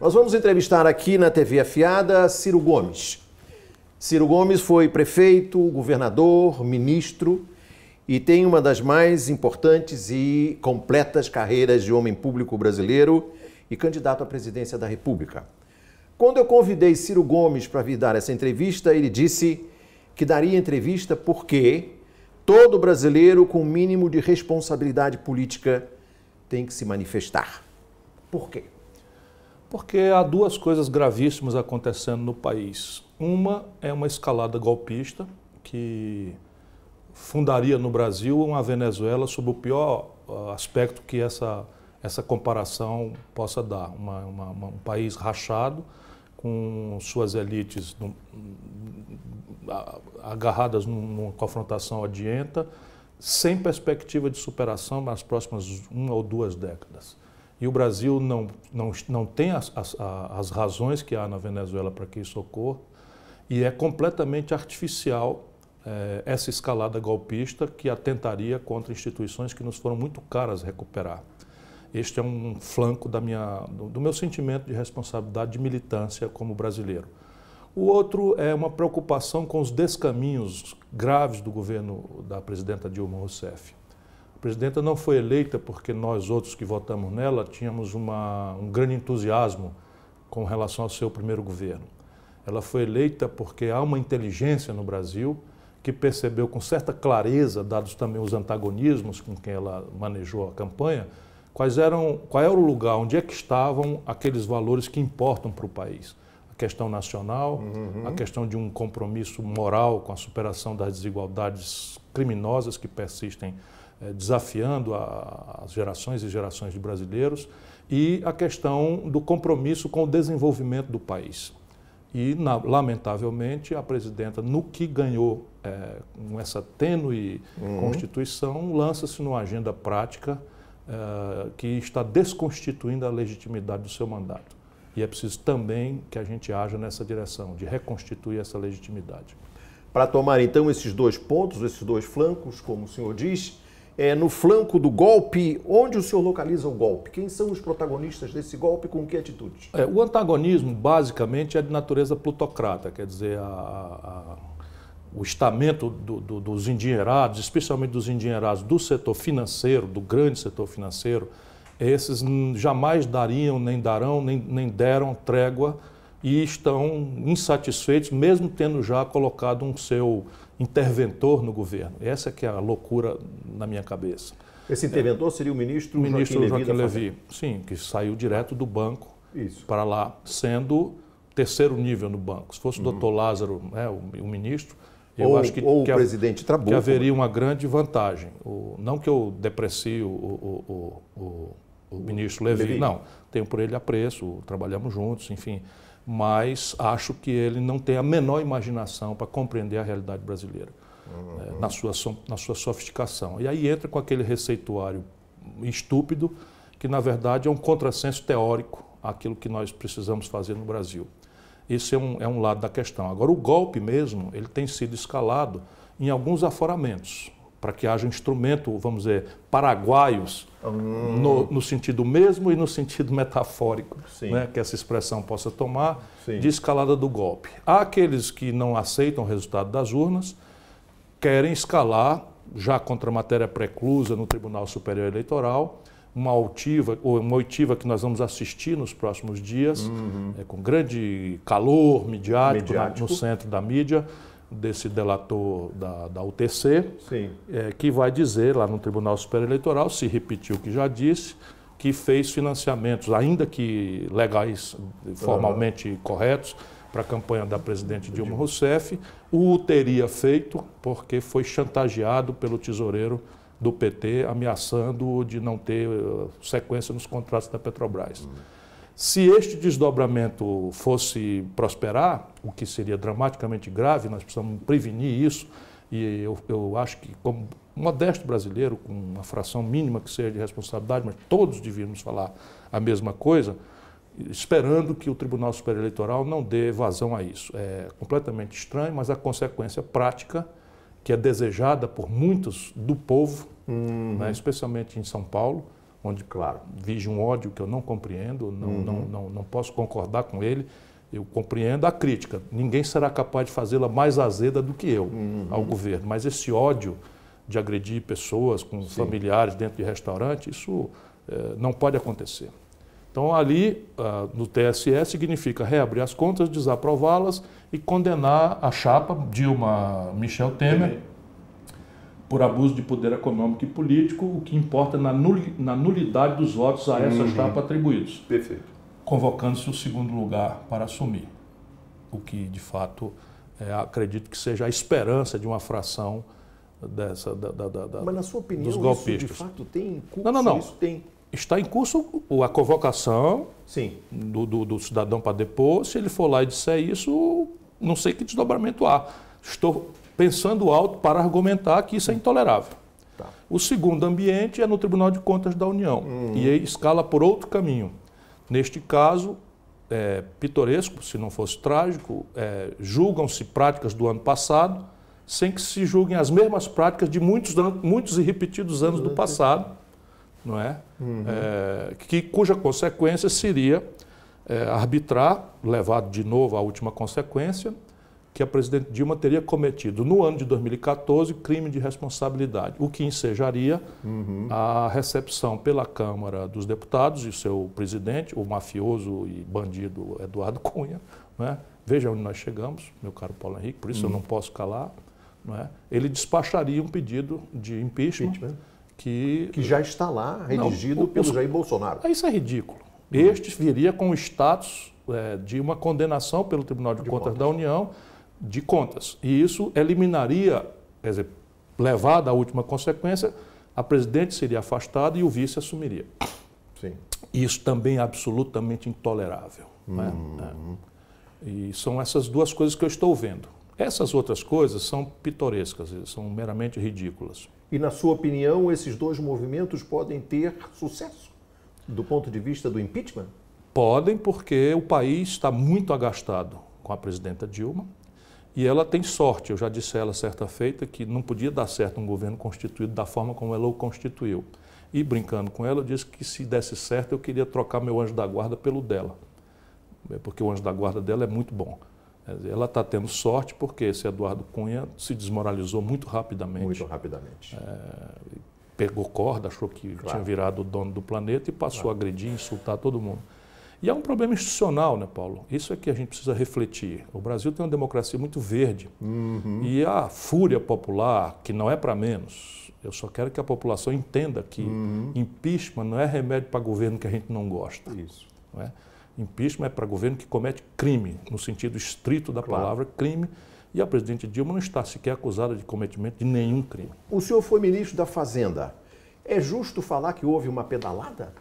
Nós vamos entrevistar aqui na TV Afiada Ciro Gomes. Ciro Gomes foi prefeito, governador, ministro e tem uma das mais importantes e completas carreiras de homem público brasileiro e candidato à presidência da República. Quando eu convidei Ciro Gomes para vir dar essa entrevista, ele disse que daria entrevista porque todo brasileiro com o mínimo de responsabilidade política tem que se manifestar. Por quê? Porque há duas coisas gravíssimas acontecendo no país. Uma é uma escalada golpista que fundaria no Brasil uma Venezuela sob o pior ah, aspecto que essa, essa comparação possa dar. Uma, uma, uma, um país rachado, com suas elites hum, agarradas numa confrontação adianta, sem perspectiva de superação nas próximas uma ou duas décadas. E o Brasil não, não, não tem as, as, as razões que há na Venezuela para que isso ocorra. E é completamente artificial eh, essa escalada golpista que atentaria contra instituições que nos foram muito caras recuperar. Este é um flanco da minha, do meu sentimento de responsabilidade de militância como brasileiro. O outro é uma preocupação com os descaminhos graves do governo da presidenta Dilma Rousseff. A presidenta não foi eleita porque nós outros que votamos nela tínhamos uma, um grande entusiasmo com relação ao seu primeiro governo. Ela foi eleita porque há uma inteligência no Brasil que percebeu com certa clareza, dados também os antagonismos com quem ela manejou a campanha, quais eram, qual era o lugar, onde é que estavam aqueles valores que importam para o país. A questão nacional, uhum. a questão de um compromisso moral com a superação das desigualdades criminosas que persistem eh, desafiando as gerações e gerações de brasileiros, e a questão do compromisso com o desenvolvimento do país. E, lamentavelmente, a presidenta, no que ganhou é, com essa tênue uhum. Constituição, lança-se numa agenda prática é, que está desconstituindo a legitimidade do seu mandato. E é preciso também que a gente haja nessa direção, de reconstituir essa legitimidade. Para tomar, então, esses dois pontos, esses dois flancos, como o senhor diz, é, no flanco do golpe. Onde o senhor localiza o golpe? Quem são os protagonistas desse golpe com que atitude? É, o antagonismo, basicamente, é de natureza plutocrata, quer dizer, a, a, o estamento do, do, dos endinheirados, especialmente dos endinheirados do setor financeiro, do grande setor financeiro, esses jamais dariam, nem darão, nem, nem deram trégua e estão insatisfeitos, mesmo tendo já colocado um seu interventor no governo. Essa que é a loucura na minha cabeça. Esse é. interventor é, seria o ministro, o ministro Joaquim, Joaquim Levi, sim, que saiu direto do banco para lá, sendo terceiro nível no banco. Se fosse uhum. o doutor Lázaro, né, o, o, ministro, eu ou, acho que, ou que, o presidente Trabuco, que haveria né? uma grande vantagem. O, não que eu deprecie o, o, o ministro levy Levi, não. Tenho por ele apreço, trabalhamos juntos, enfim mas acho que ele não tem a menor imaginação para compreender a realidade brasileira, uhum. é, na, sua, na sua sofisticação. E aí entra com aquele receituário estúpido, que na verdade é um contrassenso teórico aquilo que nós precisamos fazer no Brasil. Esse é um, é um lado da questão. Agora, o golpe mesmo, ele tem sido escalado em alguns aforamentos para que haja um instrumento, vamos dizer, paraguaios, hum. no, no, sentido mesmo e no sentido metafórico, né, que essa expressão possa tomar, Sim. de escalada do golpe. Há aqueles que não aceitam o resultado das urnas, querem escalar, já contra a matéria preclusa no Tribunal Superior Eleitoral, uma altiva, ou uma oitiva que nós vamos assistir nos próximos dias, uhum. é, com grande calor midiático, midiático. no centro da mídia, desse delator da, da UTC, é, que vai dizer lá no Tribunal Superior Eleitoral, se repetiu o que já disse, que fez financiamentos, ainda que legais, formalmente uhum. corretos, para a campanha da presidente Dilma Rousseff, o teria feito porque foi chantageado pelo tesoureiro do PT, ameaçando de não ter eh, sequência nos contratos da Petrobras. Uhum. Se este desdobramento fosse prosperar, o que seria dramaticamente grave, nós precisamos prevenir isso, e eu, eu acho que, como modesto brasileiro, com uma fração mínima que seja de responsabilidade, mas todos devíamos falar a mesma coisa, esperando que o Tribunal Superior Eleitoral não dê vazão a isso. É completamente estranho, mas a consequência prática, que é desejada por muitos do povo, uhum. né, especialmente em São Paulo, onde, claro, vige um ódio que eu não compreendo, não, uhum. não, não, não posso concordar com ele. Eu compreendo a crítica. Ninguém será capaz de fazê-la mais azeda do que eu uhum. ao governo. Mas esse ódio de agredir pessoas com Sim. familiares dentro de restaurante, isso eh, não pode acontecer. Então, ali, ah, no TSE, significa reabrir as contas, desaprová-las e condenar a chapa Dilma Michel Temer por abuso de poder econômico e político, o que importa na, na nulidade dos votos a essa uhum. chapa atribuídos. Perfeito. Convocando-se o segundo lugar para assumir. O que, de fato, é, acredito que seja a esperança de uma fração dessa. Da, da, da, Mas, na sua opinião, isso de fato tem curso? Não, não, não. Isso tem... Está em curso a convocação Sim. Do, do, do cidadão para depor. Se ele for lá e disser isso, não sei que desdobramento há. Estou pensando alto para argumentar que isso é intolerável. Tá. O segundo ambiente é no Tribunal de Contas da União hum. e aí escala por outro caminho. Neste caso, é, pitoresco, se não fosse trágico, é, julgam-se práticas do ano passado sem que se julguem as mesmas práticas de muitos, muitos e repetidos anos do uhum. passado, não é? Uhum. é que, cuja consequência seria é, arbitrar, levado de novo à última consequência, que a presidente Dilma teria cometido no ano de 2014 crime de responsabilidade, o que ensejaria uhum. a recepção pela Câmara dos Deputados e seu presidente, o mafioso e bandido Eduardo Cunha. Né? Veja onde nós chegamos, meu caro Paulo Henrique, por isso uhum. eu não posso calar. Né? Ele despacharia um pedido de impeachment, impeachment. Que, que já está lá, redigido não, o, pelo Jair Bolsonaro. Isso é ridículo. Uhum. Este viria com o status é, de uma condenação pelo Tribunal de, de Contas, Contas da União de contas. E isso eliminaria, quer dizer, levada à última consequência, a presidente seria afastada e o vice assumiria. Sim. Isso também é absolutamente intolerável. Né? Uhum. Né? É. E são essas duas coisas que eu estou vendo. Essas outras coisas são pitorescas, são meramente ridículas. E, na sua opinião, esses dois movimentos podem ter sucesso do ponto de vista do impeachment? Podem, porque o país está muito agastado com a presidenta Dilma. E ela tem sorte, eu já disse a ela certa feita que não podia dar certo um governo constituído da forma como ela o constituiu. E brincando com ela, eu disse que se desse certo eu queria trocar meu anjo da guarda pelo dela, é, porque o anjo da guarda dela é muito bom. Ela está tendo sorte porque esse Eduardo Cunha se desmoralizou muito rapidamente. Muito rapidamente. É, pegou corda, achou que claro. tinha virado o dono do planeta e passou claro. a agredir, insultar todo mundo. E há é um problema institucional, né, Paulo? Isso é que a gente precisa refletir. O Brasil tem uma democracia muito verde uhum. e a fúria popular, que não é para menos, eu só quero que a população entenda que uhum. impeachment não é remédio para governo que a gente não gosta. Isso. Não é? Impeachment é para governo que comete crime, no sentido estrito da claro. palavra crime, e a presidente Dilma não está sequer acusada de cometimento de nenhum crime. O senhor foi ministro da Fazenda. É justo falar que houve uma pedalada?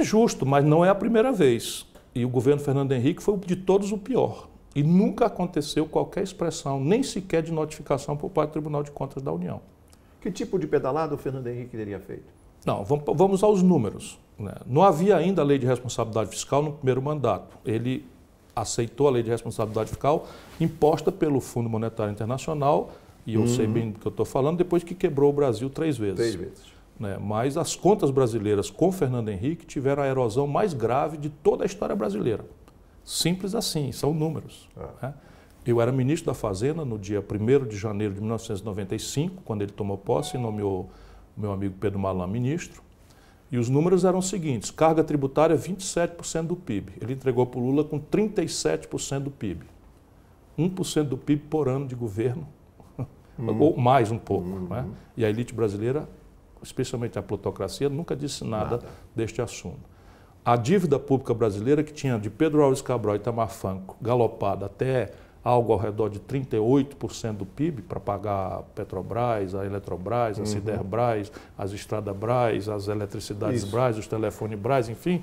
É justo, mas não é a primeira vez. E o governo Fernando Henrique foi de todos o pior. E nunca aconteceu qualquer expressão, nem sequer de notificação por parte do Tribunal de Contas da União. Que tipo de pedalada o Fernando Henrique teria feito? Não, vamos aos números. Né? Não havia ainda a lei de responsabilidade fiscal no primeiro mandato. Ele aceitou a lei de responsabilidade fiscal imposta pelo Fundo Monetário Internacional, e eu sei uhum. bem do que eu estou falando, depois que quebrou o Brasil três vezes. Três vezes. Né? Mas as contas brasileiras com Fernando Henrique tiveram a erosão mais grave de toda a história brasileira. Simples assim, são números. É. Né? Eu era ministro da Fazenda no dia 1 de janeiro de 1995, quando ele tomou posse e nomeou meu amigo Pedro Malan ministro. E os números eram os seguintes: carga tributária 27% do PIB. Ele entregou para o Lula com 37% do PIB. 1% do PIB por ano de governo, hum. ou mais um pouco. Hum. Né? E a elite brasileira especialmente a plutocracia, nunca disse nada, nada. deste assunto. A dívida pública brasileira, que tinha de Pedro Alves Cabral e Itamar Franco galopada até algo ao redor de 38% do PIB para pagar a Petrobras, a Eletrobras, a uhum. Siderbras, as Estradas Bras, as eletricidades Isso. os telefones Bras, enfim,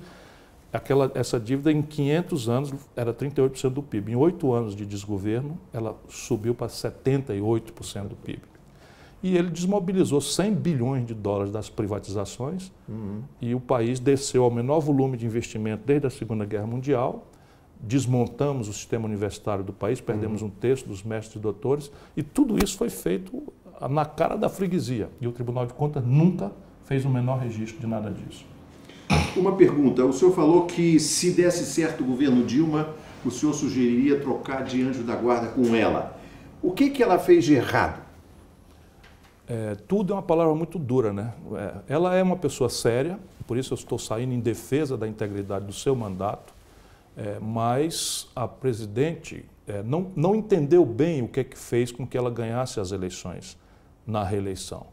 aquela, essa dívida em 500 anos era 38% do PIB. Em oito anos de desgoverno, ela subiu para 78% do PIB e ele desmobilizou 100 bilhões de dólares das privatizações uhum. e o país desceu ao menor volume de investimento desde a Segunda Guerra Mundial. Desmontamos o sistema universitário do país, perdemos uhum. um terço dos mestres e doutores, e tudo isso foi feito na cara da freguesia. E o Tribunal de Contas nunca fez o menor registro de nada disso. Uma pergunta: o senhor falou que se desse certo o governo Dilma, o senhor sugeriria trocar de anjo da guarda com ela. O que, que ela fez de errado? É, tudo é uma palavra muito dura, né? É, ela é uma pessoa séria, por isso eu estou saindo em defesa da integridade do seu mandato, é, mas a presidente é, não, não entendeu bem o que é que fez com que ela ganhasse as eleições na reeleição.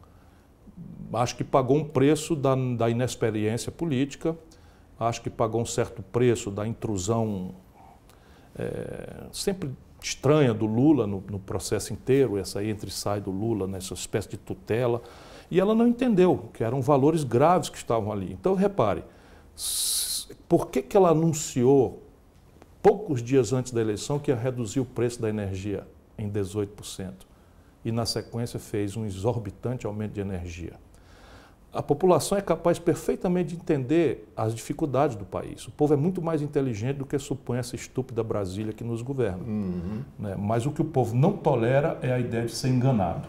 Acho que pagou um preço da, da inexperiência política, acho que pagou um certo preço da intrusão é, sempre estranha do Lula no, no processo inteiro, essa entra e sai do Lula, nessa né, espécie de tutela, e ela não entendeu que eram valores graves que estavam ali. Então, repare, por que, que ela anunciou poucos dias antes da eleição que ia reduzir o preço da energia em 18%? E, na sequência, fez um exorbitante aumento de energia a população é capaz perfeitamente de entender as dificuldades do país. O povo é muito mais inteligente do que supõe essa estúpida Brasília que nos governa. Uhum. Né? Mas o que o povo não tolera é a ideia de ser enganado.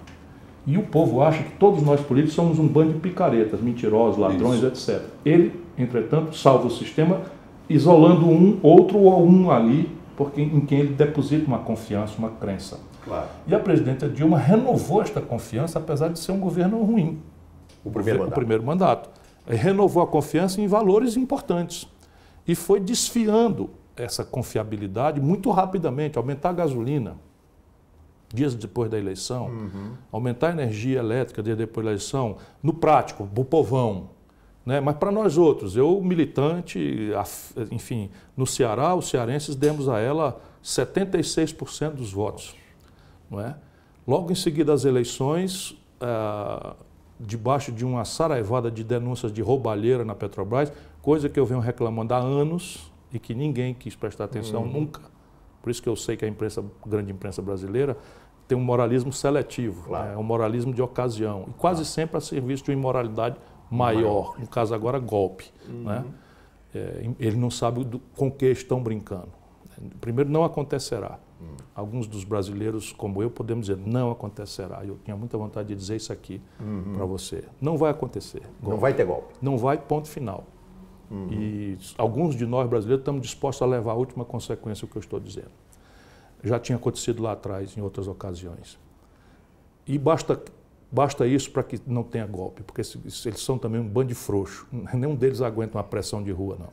E o povo acha que todos nós políticos somos um bando de picaretas, mentirosos, ladrões, Isso. etc. Ele, entretanto, salva o sistema isolando um outro ou um ali, porque em quem ele deposita uma confiança, uma crença. Claro. E a presidenta Dilma renovou esta confiança, apesar de ser um governo ruim. O primeiro, o mandato. primeiro mandato. Eh, renovou a confiança em valores importantes e foi desfiando essa confiabilidade muito rapidamente. Aumentar a gasolina dias depois da eleição, uhum. aumentar a energia elétrica dias depois da eleição, no prático, o povão. Né? Mas para nós outros, eu militante, enfim, no Ceará, os cearenses demos a ela 76% dos votos. Não é? Logo em seguida às eleições, uh, debaixo de uma saraivada de denúncias de roubalheira na Petrobras, coisa que eu venho reclamando há anos e que ninguém quis prestar atenção uhum. nunca. Por isso que eu sei que a imprensa, grande imprensa brasileira tem um moralismo seletivo, né? claro. Né? um moralismo de ocasião, e quase claro. Tá. sempre a serviço de uma imoralidade maior, maior. no caso agora golpe. Né? Uhum. Né? É, ele não sabe do, com que estão brincando. Primeiro, não acontecerá. Hum. Alguns dos brasileiros, como eu, podemos dizer, não acontecerá. Eu tinha muita vontade de dizer isso aqui uhum. para você. Não vai acontecer. Golpe. Não vai ter golpe. Não vai, ponto final. Uhum. E alguns de nós brasileiros estamos dispostos a levar a última consequência do que eu estou dizendo. Já tinha acontecido lá atrás, em outras ocasiões. E basta, basta isso para que não tenha golpe, porque eles são também um bando de frouxo. Nenhum deles aguenta uma pressão de rua, não.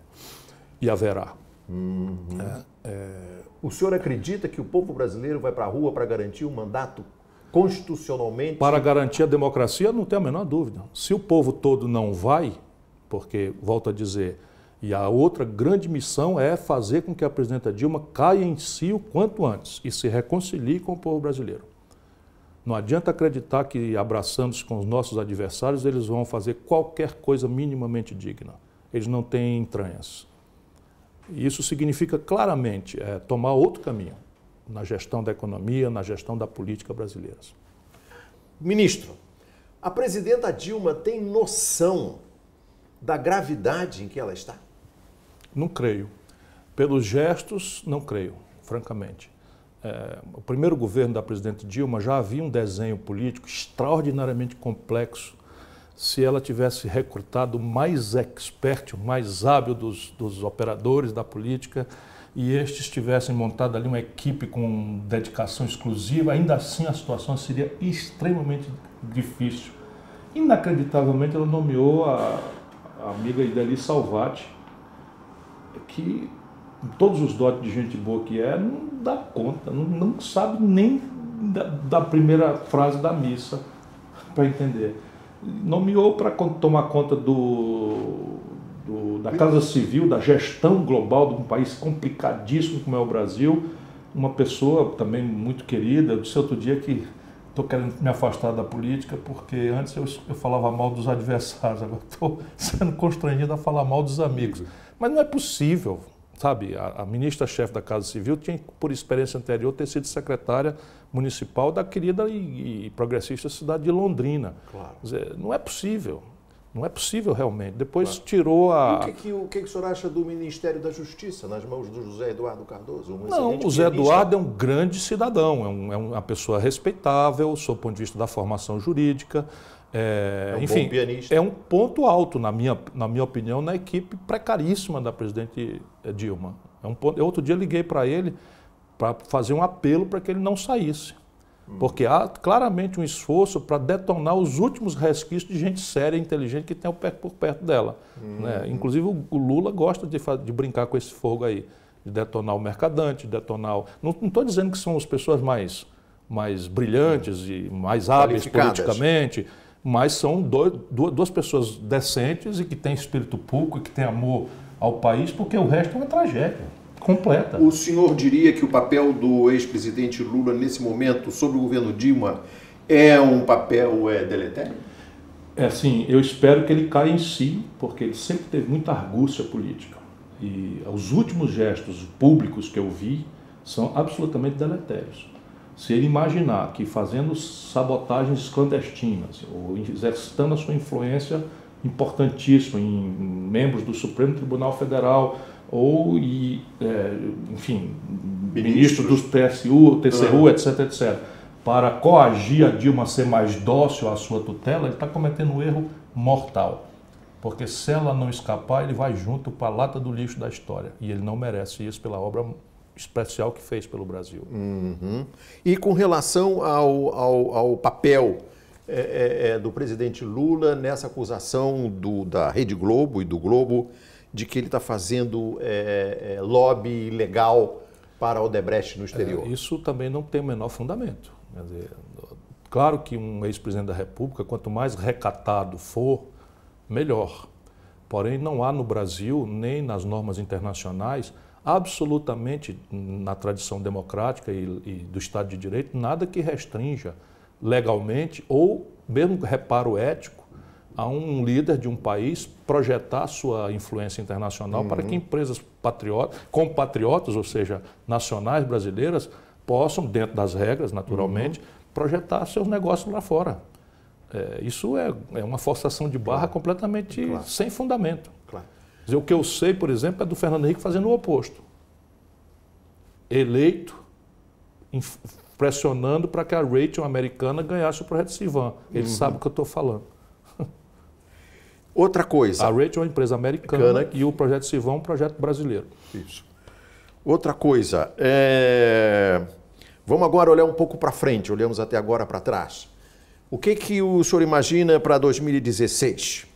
E haverá. Uhum. É, é, o senhor acredita que o povo brasileiro vai para a rua para garantir um mandato constitucionalmente? Para garantir a democracia, não tem a menor dúvida. Se o povo todo não vai, porque, volto a dizer, e a outra grande missão é fazer com que a presidenta Dilma caia em si o quanto antes e se reconcilie com o povo brasileiro. Não adianta acreditar que, abraçando-se com os nossos adversários, eles vão fazer qualquer coisa minimamente digna. Eles não têm entranhas. Isso significa claramente é, tomar outro caminho na gestão da economia, na gestão da política brasileira. Ministro, a presidenta Dilma tem noção da gravidade em que ela está? Não creio. Pelos gestos, não creio, francamente. É, o primeiro governo da presidente Dilma já havia um desenho político extraordinariamente complexo se ela tivesse recrutado o mais expert, o mais hábil dos, dos operadores da política e estes tivessem montado ali uma equipe com dedicação exclusiva, ainda assim a situação seria extremamente difícil. Inacreditavelmente, ela nomeou a, a amiga Ideli Salvati, que todos os dotes de gente boa que é, não dá conta, não, não sabe nem da, da primeira frase da missa para entender nomeou para tomar conta do, do, da Casa Civil, da gestão global de um país complicadíssimo como é o Brasil, uma pessoa também muito querida. Eu disse outro dia que estou querendo me afastar da política porque antes eu, eu falava mal dos adversários, agora estou sendo constrangido a falar mal dos amigos. Mas não é possível sabe, a, a ministra-chefe da Casa Civil tinha, por experiência anterior, ter sido secretária municipal da querida e, e progressista cidade de Londrina. Claro. Dizer, não é possível. Não é possível realmente. Depois claro. tirou a. o que, é que, o que, é que o senhor acha do Ministério da Justiça, nas mãos do José Eduardo Cardoso? Um não, o José Eduardo é um grande cidadão, é, um, é uma pessoa respeitável, sob o ponto de vista da formação jurídica. É, é um enfim, é um ponto alto, na minha, na minha opinião, na equipe precaríssima da presidente eh, Dilma. É um ponto, eu, outro dia liguei para ele para fazer um apelo para que ele não saísse. Hum. Porque há claramente um esforço para detonar os últimos resquícios de gente séria e inteligente que tem por perto dela. Hum. Né? Inclusive, o Lula gosta de, de brincar com esse fogo aí, de detonar o mercadante, de detonar. O... Não estou dizendo que são as pessoas mais, mais brilhantes e mais hábeis politicamente mas são dois, duas pessoas decentes e que têm espírito público e que têm amor ao país, porque o resto é uma tragédia completa. O senhor diria que o papel do ex-presidente Lula nesse momento sobre o governo Dilma é um papel é, deletério? É assim, eu espero que ele caia em si, porque ele sempre teve muita argúcia política. E os últimos gestos públicos que eu vi são absolutamente deletérios. Se ele imaginar que fazendo sabotagens clandestinas ou exercitando a sua influência importantíssima em membros do Supremo Tribunal Federal ou, e, é, enfim, ministros do TSU, TCU, uhum. etc., etc., para coagir a Dilma a ser mais dócil à sua tutela, ele está cometendo um erro mortal. Porque se ela não escapar, ele vai junto para a lata do lixo da história. E ele não merece isso pela obra especial que fez pelo Brasil. Uhum. E com relação ao, ao, ao papel é, é, é, do presidente Lula nessa acusação do, da Rede Globo e do Globo de que ele está fazendo é, é, lobby ilegal para o Odebrecht no exterior. É, isso também não tem o menor fundamento. Dizer, claro que um ex-presidente da República, quanto mais recatado for, melhor. Porém, não há no Brasil, nem nas normas internacionais, absolutamente, na tradição democrática e, e do Estado de Direito, nada que restrinja legalmente ou mesmo reparo ético a um líder de um país projetar sua influência internacional uhum. para que uhum. empresas patriotas, compatriotas, ou seja, nacionais brasileiras, possam, dentro das regras, naturalmente, uhum. projetar seus negócios lá fora. É, isso é, é, uma forçação de barra claro. completamente claro. sem fundamento. Dizer, o que eu sei, por exemplo, é do Fernando Henrique fazendo o oposto. Eleito, pressionando para que a rating americana ganhasse o projeto Sivan. Ele uhum. sabe o que eu estou falando. Outra coisa. A Rate é uma empresa americana, americana e o Projeto Sivan é um projeto brasileiro. Isso. Outra coisa. É... Vamos agora olhar um pouco para frente, olhamos até agora para trás. O que, que o senhor imagina para 2016?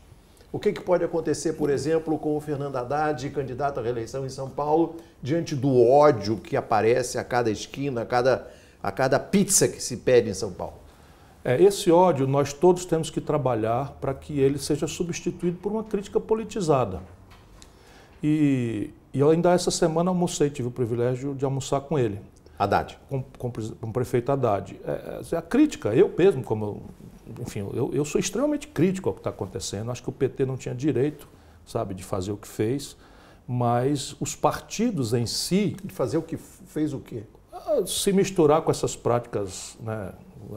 O que, que pode acontecer, por exemplo, com o Fernando Haddad, candidato à reeleição em São Paulo, diante do ódio que aparece a cada esquina, a cada, a cada pizza que se pede em São Paulo? É, esse ódio nós todos temos que trabalhar para que ele seja substituído por uma crítica politizada. E, e ainda essa semana almocei, tive o privilégio de almoçar com ele. Haddad. Com, com, com o prefeito Haddad. É, é, a crítica, eu mesmo, como enfim, eu, eu sou extremamente crítico ao que está acontecendo. Acho que o PT não tinha direito, sabe, de fazer o que fez, mas os partidos em si. De fazer o que fez o quê? Ah, se misturar com essas práticas. Né?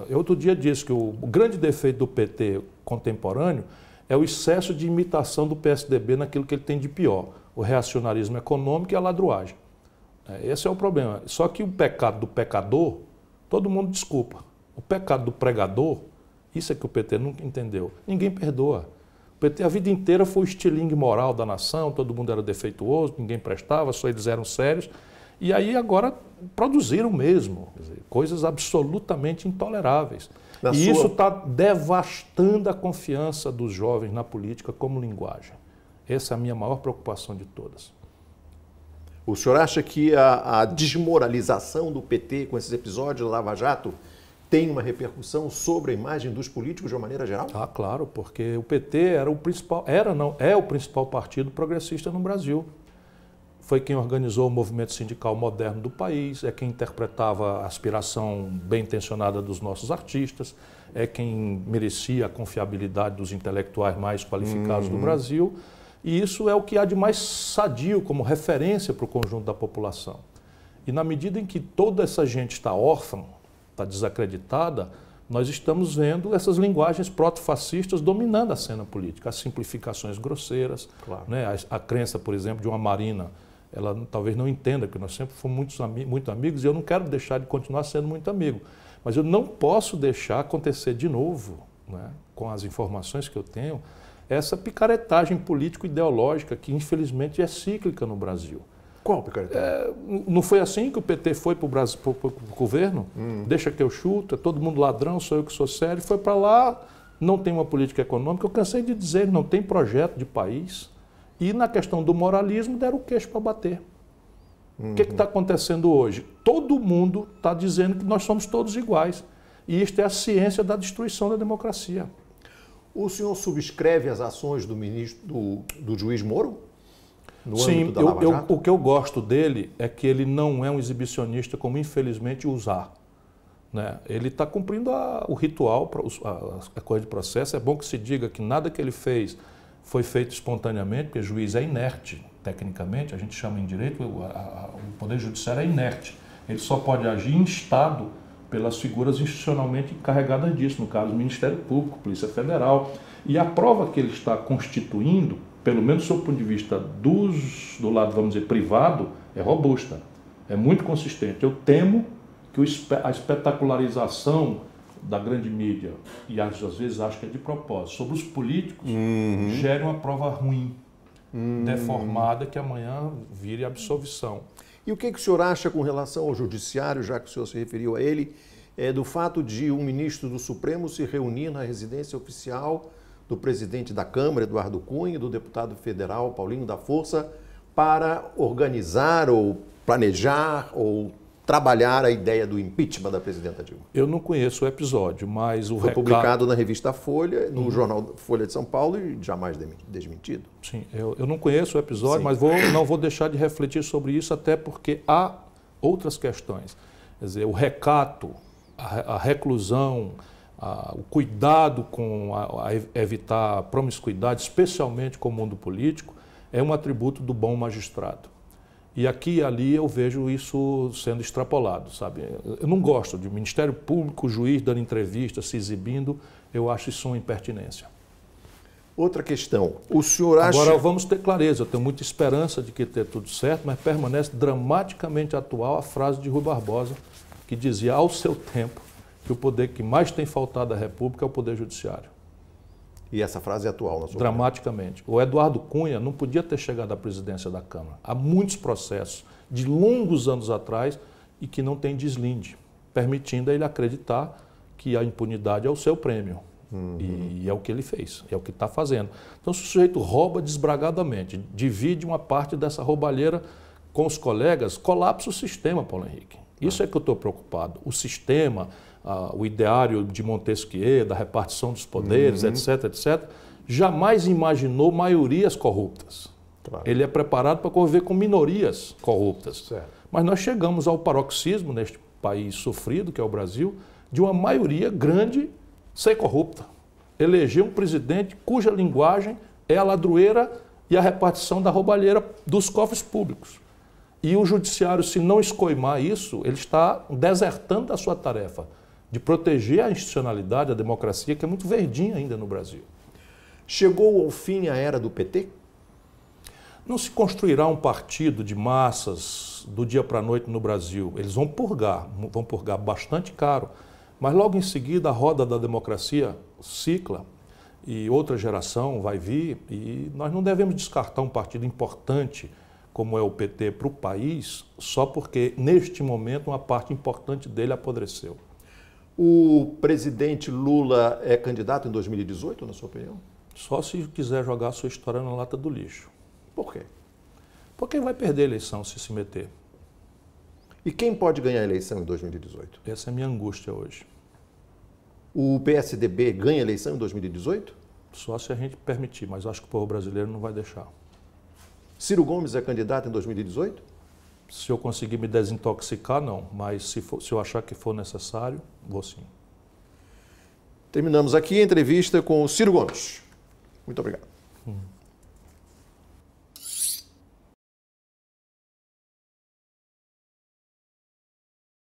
Eu outro dia disse que o, o grande defeito do PT contemporâneo é o excesso de imitação do PSDB naquilo que ele tem de pior: o reacionarismo econômico e a ladruagem. É, esse é o problema. Só que o pecado do pecador, todo mundo desculpa. O pecado do pregador, isso é que o PT nunca entendeu. Ninguém perdoa. O PT a vida inteira foi o estilingue moral da nação, todo mundo era defeituoso, ninguém prestava, só eles eram sérios. E aí agora produziram mesmo dizer, coisas absolutamente intoleráveis. Na e sua... isso está devastando a confiança dos jovens na política como linguagem. Essa é a minha maior preocupação de todas. O senhor acha que a, a desmoralização do PT com esses episódios da Lava Jato tem uma repercussão sobre a imagem dos políticos de uma maneira geral? Ah, claro, porque o PT era o principal, era não, é o principal partido progressista no Brasil. Foi quem organizou o movimento sindical moderno do país, é quem interpretava a aspiração bem intencionada dos nossos artistas, é quem merecia a confiabilidade dos intelectuais mais qualificados uhum. do Brasil. E isso é o que há de mais sadio como referência para o conjunto da população. E na medida em que toda essa gente está órfã, está desacreditada, nós estamos vendo essas linguagens proto-fascistas dominando a cena política, as simplificações grosseiras, claro. né? a, a, crença, por exemplo, de uma marina, ela talvez não entenda que nós sempre fomos muitos ami muito amigos e eu não quero deixar de continuar sendo muito amigo, mas eu não posso deixar acontecer de novo, né? com as informações que eu tenho, essa picaretagem político-ideológica que infelizmente é cíclica no Brasil. Qual, Picareta? É, não foi assim que o PT foi para o governo? Hum. Deixa que eu chuto, é todo mundo ladrão, sou eu que sou sério. Foi para lá, não tem uma política econômica. Eu cansei de dizer, não tem projeto de país. E na questão do moralismo, deram o queixo para bater. Uhum. O que é está uhum. acontecendo hoje? Todo mundo está dizendo que nós somos todos iguais. E isto é a ciência da destruição da democracia. O senhor subscreve as ações do ministro do, do juiz Moro? no Sim, âmbito da eu, Lava Jato? o que eu gosto dele é que ele não é um exibicionista como infelizmente usar. Né? Ele está cumprindo a, o ritual, a, a coisa de processo. É bom que se diga que nada que ele fez foi feito espontaneamente, porque o juiz é inerte, tecnicamente, a gente chama em direito, o, a, o Poder Judiciário é inerte. Ele só pode agir em Estado pelas figuras institucionalmente encarregadas disso, no caso, Ministério Público, Polícia Federal. E a prova que ele está constituindo pelo menos do ponto de vista dos, do lado, vamos dizer, privado, é robusta, é muito consistente. Eu temo que a espetacularização da grande mídia, e às vezes acho que é de propósito, sobre os políticos, uhum. gere uma prova ruim, uhum. deformada, que amanhã vire absolvição. E o que, que o senhor acha com relação ao judiciário, já que o senhor se referiu a ele, é, do fato de um ministro do Supremo se reunir na residência oficial do presidente da Câmara, Eduardo Cunha, do deputado federal Paulinho da Força, para organizar ou planejar ou trabalhar a ideia do impeachment da presidenta Dilma? Eu não conheço o episódio, mas o Foi recado... publicado na revista Folha, no uhum. jornal Folha de São Paulo e jamais desmentido. Sim, eu, eu não conheço o episódio, Sim. mas vou, não vou deixar de refletir sobre isso, até porque há outras questões. Quer dizer, o recato, a, a reclusão, a, o cuidado com a, a evitar promiscuidade, especialmente com o mundo político, é um atributo do bom magistrado. E aqui e ali eu vejo isso sendo extrapolado, sabe? Eu não gosto de Ministério Público, juiz dando entrevista, se exibindo, eu acho isso uma impertinência. Outra questão, o senhor acha... Agora vamos ter clareza, eu tenho muita esperança de que ter tudo certo, mas permanece dramaticamente atual a frase de Rui Barbosa, que dizia, ao seu tempo, que o poder que mais tem faltado à República é o Poder Judiciário. E essa frase é atual, na sua Dramaticamente. Opinião. O Eduardo Cunha não podia ter chegado à presidência da Câmara. Há muitos processos de longos anos atrás e que não tem deslinde, permitindo a ele acreditar que a impunidade é o seu prêmio. Uhum. E, é o que ele fez, é o que está fazendo. Então, se o sujeito rouba desbragadamente, divide uma parte dessa roubalheira com os colegas, colapsa o sistema, Paulo Henrique. Isso ah. é que eu estou preocupado. O sistema a, o ideário de Montesquieu, da repartição dos poderes, uhum. etc., etc., jamais imaginou maiorias corruptas. Claro. Ele é preparado para conviver com minorias corruptas. Certo. Mas nós chegamos ao paroxismo neste país sofrido, que é o Brasil, de uma maioria grande ser corrupta. Eleger um presidente cuja linguagem é a ladroeira e a repartição da roubalheira dos cofres públicos. E o judiciário, se não escoimar isso, ele está desertando a sua tarefa de proteger a institucionalidade, a democracia, que é muito verdinha ainda no Brasil. Chegou ao fim a era do PT? Não se construirá um partido de massas do dia para a noite no Brasil. Eles vão purgar, vão purgar bastante caro. Mas logo em seguida a roda da democracia cicla e outra geração vai vir e nós não devemos descartar um partido importante como é o PT para o país só porque neste momento uma parte importante dele apodreceu. O presidente Lula é candidato em 2018, na sua opinião? Só se quiser jogar a sua história na lata do lixo. Por quê? Porque vai perder a eleição se se meter. E quem pode ganhar a eleição em 2018? Essa é a minha angústia hoje. O PSDB ganha a eleição em 2018? Só se a gente permitir, mas acho que o povo brasileiro não vai deixar. Ciro Gomes é candidato em 2018? Se eu conseguir me desintoxicar, não. Mas se, for, se eu achar que for necessário, vou sim. Terminamos aqui a entrevista com o Ciro Gomes. Muito obrigado. Hum.